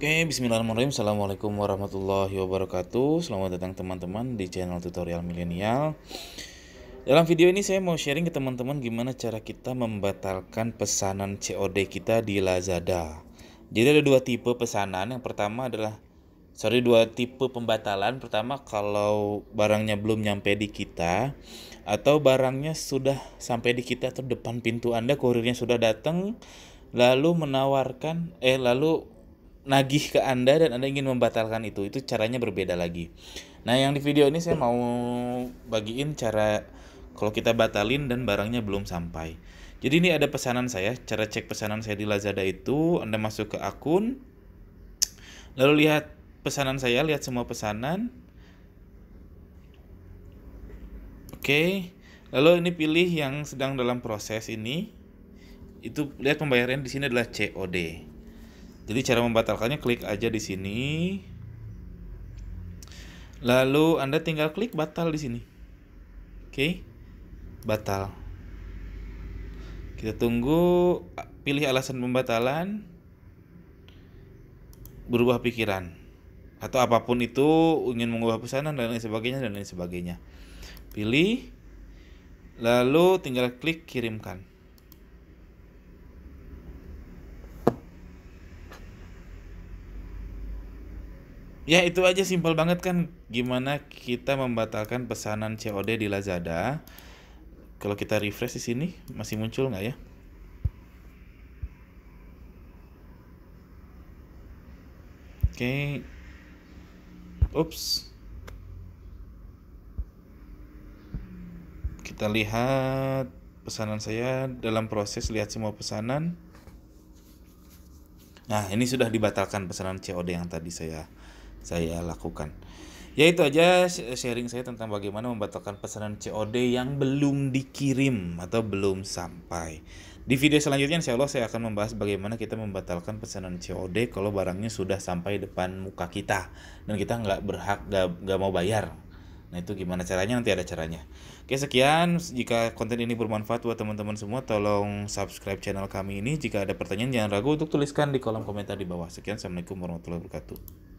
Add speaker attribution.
Speaker 1: Oke, bismillahirrahmanirrahim. Assalamualaikum warahmatullahi wabarakatuh. Selamat datang teman-teman di channel tutorial milenial. Dalam video ini saya mau sharing ke teman-teman gimana cara kita membatalkan pesanan COD kita di Lazada. Jadi ada dua tipe pesanan. Yang pertama adalah sorry dua tipe pembatalan. Pertama kalau barangnya belum nyampe di kita atau barangnya sudah sampai di kita atau depan pintu Anda kurirnya sudah datang lalu menawarkan eh lalu nagih ke Anda dan Anda ingin membatalkan itu. Itu caranya berbeda lagi. Nah, yang di video ini saya mau bagiin cara kalau kita batalin dan barangnya belum sampai. Jadi ini ada pesanan saya, cara cek pesanan saya di Lazada itu Anda masuk ke akun lalu lihat pesanan saya, lihat semua pesanan. Oke. Lalu ini pilih yang sedang dalam proses ini. Itu lihat pembayaran di sini adalah COD. Jadi cara membatalkannya klik aja di sini. Lalu Anda tinggal klik batal di sini. Oke. Batal. Kita tunggu pilih alasan pembatalan. Berubah pikiran atau apapun itu ingin mengubah pesanan dan lain sebagainya dan lain sebagainya. Pilih lalu tinggal klik kirimkan. Ya itu aja simpel banget kan gimana kita membatalkan pesanan COD di Lazada. Kalau kita refresh di sini masih muncul nggak ya? Oke. Ups. Kita lihat pesanan saya dalam proses lihat semua pesanan. Nah, ini sudah dibatalkan pesanan COD yang tadi saya saya lakukan. Ya itu aja sharing saya tentang bagaimana membatalkan pesanan COD yang belum dikirim atau belum sampai. Di video selanjutnya insya Allah saya akan membahas bagaimana kita membatalkan pesanan COD kalau barangnya sudah sampai depan muka kita dan kita nggak berhak nggak, nggak mau bayar. Nah itu gimana caranya nanti ada caranya. Oke sekian jika konten ini bermanfaat buat teman-teman semua tolong subscribe channel kami ini. Jika ada pertanyaan jangan ragu untuk tuliskan di kolom komentar di bawah. Sekian assalamualaikum warahmatullahi wabarakatuh.